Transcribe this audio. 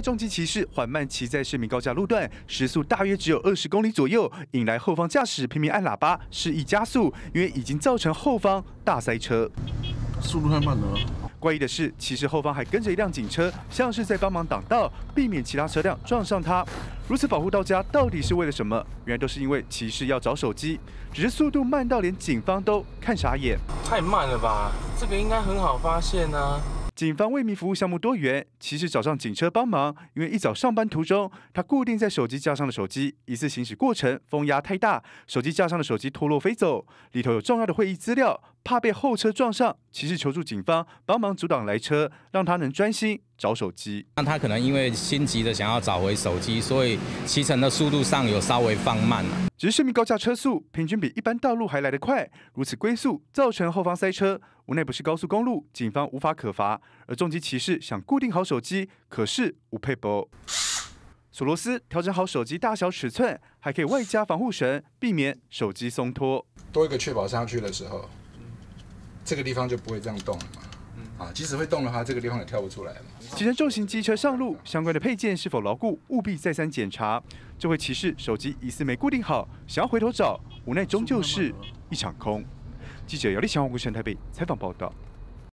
重机骑士缓慢骑在市民高架路段，时速大约只有二十公里左右，引来后方驾驶拼命按喇叭示意加速，因为已经造成后方大塞车。速度太慢了。怪异的是，骑士后方还跟着一辆警车，像是在帮忙挡道，避免其他车辆撞上他。如此保护到家，到底是为了什么？原来都是因为骑士要找手机，只是速度慢到连警方都看傻眼。太慢了吧？这个应该很好发现啊。警方为民服务项目多元，其实找上警车帮忙。因为一早上班途中，他固定在手机架上的手机，一次行驶过程风压太大，手机架上的手机脱落飞走，里头有重要的会议资料。怕被后车撞上，骑士求助警方帮忙阻挡来车，让他能专心找手机。那他可能因为心急的想要找回手机，所以骑乘的速度上有稍微放慢了。只是市民高架车速平均比一般道路还来得快，如此龟速造成后方塞车。无奈不是高速公路，警方无法可罚。而重机骑士想固定好手机，可是无配博。锁螺丝，调整好手机大小尺寸，还可以外加防护绳，避免手机松脱。多一个确保上去的时候。这个地方就不会这样动了嘛，啊，即使会动的话，这个地方也跳不出来了。其乘重型机车上路，相关的配件是否牢固，务必再三检查。这位骑士手机疑似没固定好，想要回头找，无奈终究是一场空。记者姚立强，我国城台北采访报道。